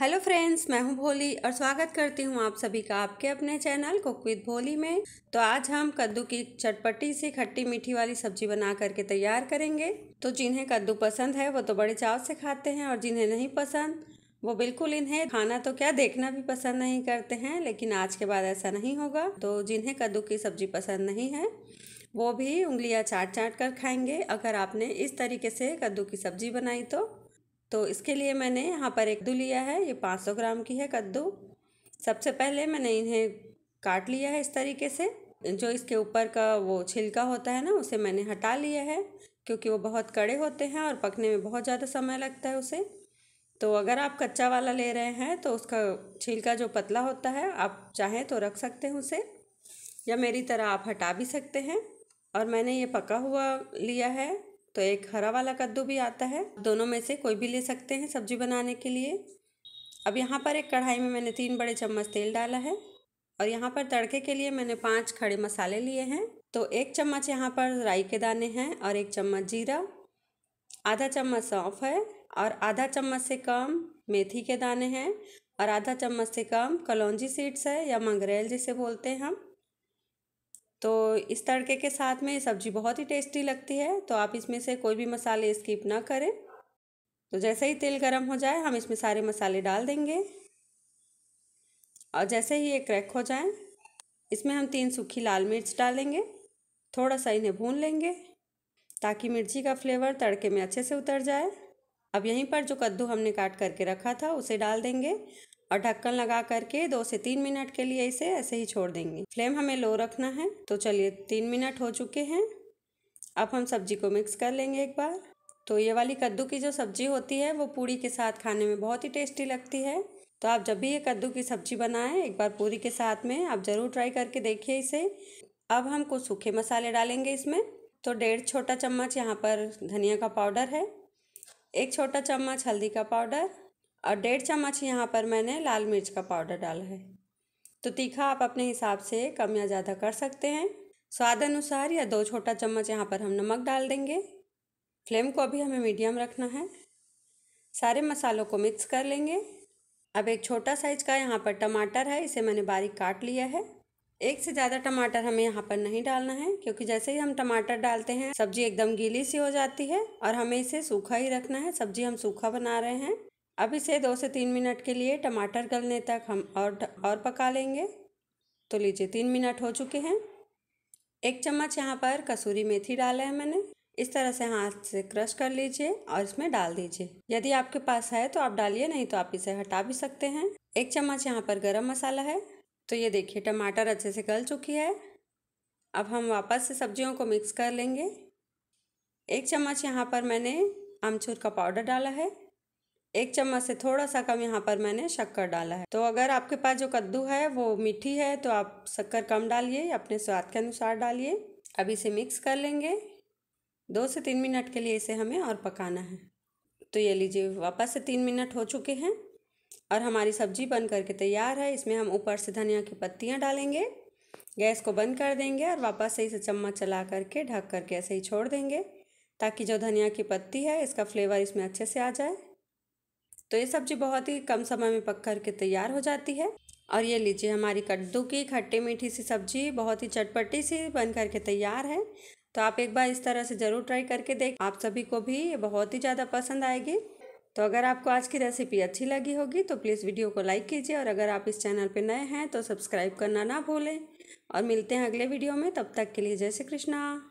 hello friends मैं हूं भोली और स्वागत करती हूं आप सभी का आपके अपने चैनल कुक विद भोली में तो आज हम कद्दू की चटपटी सी खट्टी मीठी वाली सब्जी बना करके तैयार करेंगे तो जिन्हें कद्दू पसंद है वो तो बड़े चाव से खाते हैं और जिन्हें नहीं पसंद वो बिल्कुल इन्हें खाना तो क्या देखना भी पसंद नहीं करते हैं लेकिन आज के बाद ऐसा नहीं होगा तो जिन्हें कद्दू की सब्जी पसंद नहीं है वो भी उंगलियाँ चाट चाट कर खाएंगे अगर आपने इस तरीके से कद्दू की सब्जी बनाई तो तो इसके लिए मैंने यहाँ पर एक कद्दू लिया है ये 500 ग्राम की है कद्दू सबसे पहले मैंने इन्हें काट लिया है इस तरीके से जो इसके ऊपर का वो छिलका होता है ना उसे मैंने हटा लिया है क्योंकि वो बहुत कड़े होते हैं और पकने में बहुत ज़्यादा समय लगता है उसे तो अगर आप कच्चा वाला ले रहे हैं तो उसका छिलका जो पतला होता है आप चाहें तो रख सकते हैं उसे या मेरी तरह आप हटा भी सकते हैं और मैंने ये पका हुआ लिया है तो एक हरा वाला कद्दू भी आता है दोनों में से कोई भी ले सकते हैं सब्जी बनाने के लिए अब यहाँ पर एक कढ़ाई में मैंने तीन बड़े चम्मच तेल डाला है और यहाँ पर तड़के के लिए मैंने पाँच खड़े मसाले लिए हैं तो एक चम्मच यहाँ पर राई के दाने हैं और एक चम्मच जीरा आधा चम्मच सौंफ है और आधा चम्मच से कम मेथी के दाने हैं और आधा चम्मच से कम कलौजी सीड्स है या मंगरेल जिसे बोलते हैं हम तो इस तड़के के साथ में सब्ज़ी बहुत ही टेस्टी लगती है तो आप इसमें से कोई भी मसाले स्किप ना करें तो जैसे ही तेल गर्म हो जाए हम इसमें सारे मसाले डाल देंगे और जैसे ही ये क्रैक हो जाए इसमें हम तीन सूखी लाल मिर्च डालेंगे थोड़ा सा इन्हें भून लेंगे ताकि मिर्ची का फ्लेवर तड़के में अच्छे से उतर जाए अब यहीं पर जो कद्दू हमने काट करके रखा था उसे डाल देंगे और ढक्कन लगा करके दो से तीन मिनट के लिए इसे ऐसे ही छोड़ देंगे फ्लेम हमें लो रखना है तो चलिए तीन मिनट हो चुके हैं अब हम सब्जी को मिक्स कर लेंगे एक बार तो ये वाली कद्दू की जो सब्जी होती है वो पूड़ी के साथ खाने में बहुत ही टेस्टी लगती है तो आप जब भी ये कद्दू की सब्जी बनाएं एक बार पूरी के साथ में आप ज़रूर ट्राई करके देखिए इसे अब हम कुछ सूखे मसाले डालेंगे इसमें तो डेढ़ छोटा चम्मच यहाँ पर धनिया का पाउडर है एक छोटा चम्मच हल्दी का पाउडर और डेढ़ चम्मच यहाँ पर मैंने लाल मिर्च का पाउडर डाला है तो तीखा आप अपने हिसाब से कम या ज़्यादा कर सकते हैं स्वाद अनुसार या दो छोटा चम्मच यहाँ पर हम नमक डाल देंगे फ्लेम को अभी हमें मीडियम रखना है सारे मसालों को मिक्स कर लेंगे अब एक छोटा साइज का यहाँ पर टमाटर है इसे मैंने बारीक काट लिया है एक से ज़्यादा टमाटर हमें यहाँ पर नहीं डालना है क्योंकि जैसे ही हम टमाटर डालते हैं सब्जी एकदम गीली सी हो जाती है और हमें इसे सूखा ही रखना है सब्जी हम सूखा बना रहे हैं अब इसे दो से तीन मिनट के लिए टमाटर गलने तक हम और और पका लेंगे तो लीजिए तीन मिनट हो चुके हैं एक चम्मच यहाँ पर कसूरी मेथी डाला है मैंने इस तरह से हाथ से क्रश कर लीजिए और इसमें डाल दीजिए यदि आपके पास है तो आप डालिए नहीं तो आप इसे हटा भी सकते हैं एक चम्मच यहाँ पर गरम मसाला है तो ये देखिए टमाटर अच्छे से गल चुकी है अब हम वापस से सब्जियों को मिक्स कर लेंगे एक चम्मच यहाँ पर मैंने आमचूर का पाउडर डाला है एक चम्मच से थोड़ा सा कम यहाँ पर मैंने शक्कर डाला है तो अगर आपके पास जो कद्दू है वो मीठी है तो आप शक्कर कम डालिए अपने स्वाद के अनुसार डालिए अब इसे मिक्स कर लेंगे दो से तीन मिनट के लिए इसे हमें और पकाना है तो ये लीजिए वापस से तीन मिनट हो चुके हैं और हमारी सब्जी बन करके तैयार है इसमें हम ऊपर से धनिया की पत्तियाँ डालेंगे गैस को बंद कर देंगे और वापस से इसे चम्मच चला करके ढक करके ऐसे ही छोड़ देंगे ताकि जो धनिया की पत्ती है इसका फ्लेवर इसमें अच्छे से आ जाए तो ये सब्जी बहुत ही कम समय में पक कर के तैयार हो जाती है और ये लीजिए हमारी कद्दू की खट्टी मीठी सी सब्जी बहुत ही चटपटी सी बन कर के तैयार है तो आप एक बार इस तरह से ज़रूर ट्राई करके देख आप सभी को भी ये बहुत ही ज़्यादा पसंद आएगी तो अगर आपको आज की रेसिपी अच्छी लगी होगी तो प्लीज़ वीडियो को लाइक कीजिए और अगर आप इस चैनल पर नए हैं तो सब्सक्राइब करना ना भूलें और मिलते हैं अगले वीडियो में तब तक के लिए जय श्री कृष्णा